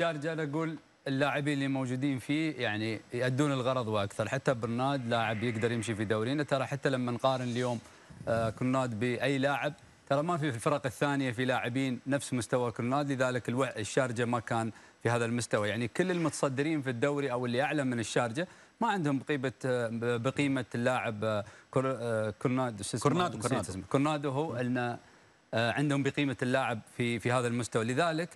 يا رجال اقول اللاعبين اللي موجودين فيه يعني يأدون الغرض واكثر حتى برناد لاعب يقدر يمشي في دورينا ترى حتى لما نقارن اليوم آه، كرناد باي لاعب ترى ما في في الفرق الثانيه في لاعبين نفس مستوى كرناد لذلك الشارجه ما كان في هذا المستوى يعني كل المتصدرين في الدوري او اللي اعلى من الشارجه ما عندهم بقيمه آه، بقيمه اللاعب آه، كرناد كرناد كرناد هو ان عندهم بقيمه اللاعب في في هذا المستوى لذلك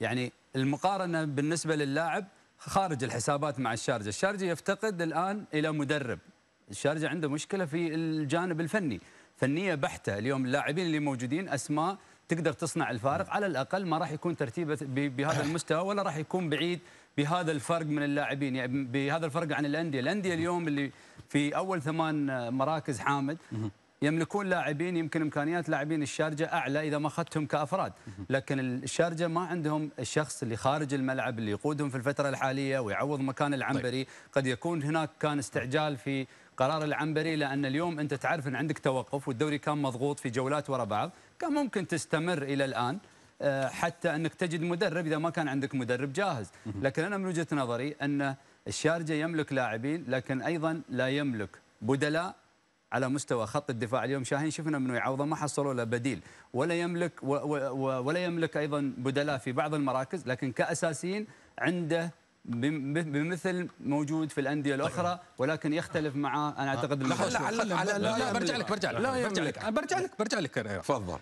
يعني المقارنه بالنسبه للاعب خارج الحسابات مع الشارجه، الشارجه يفتقد الان الى مدرب. الشارجه عنده مشكله في الجانب الفني، فنيه بحته، اليوم اللاعبين اللي موجودين اسماء تقدر تصنع الفارق على الاقل ما راح يكون ترتيبه بهذا المستوى ولا راح يكون بعيد بهذا الفرق من اللاعبين يعني بهذا الفرق عن الانديه، الانديه اليوم اللي في اول ثمان مراكز حامد يملكون لاعبين يمكن امكانيات لاعبين الشارجه اعلى اذا ما اخذتهم كافراد، لكن الشارجه ما عندهم الشخص اللي خارج الملعب اللي يقودهم في الفتره الحاليه ويعوض مكان العنبري، طيب. قد يكون هناك كان استعجال في قرار العنبري لان اليوم انت تعرف ان عندك توقف والدوري كان مضغوط في جولات ورا بعض، كان ممكن تستمر الى الان آه، حتى انك تجد مدرب اذا ما كان عندك مدرب جاهز، لكن انا من وجهه نظري ان الشارجه يملك لاعبين لكن ايضا لا يملك بدلاء على مستوى خط الدفاع اليوم شاهين شفنا منه يعوضه ما حصلوا له بديل ولا يملك ولا يملك ايضا بدلاء في بعض المراكز لكن كاساسيين عنده بمثل موجود في الانديه الاخرى ولكن يختلف مع انا اعتقد لا لا, لا, لا برجع لك برجع لك برجع لك برجع لك تفضل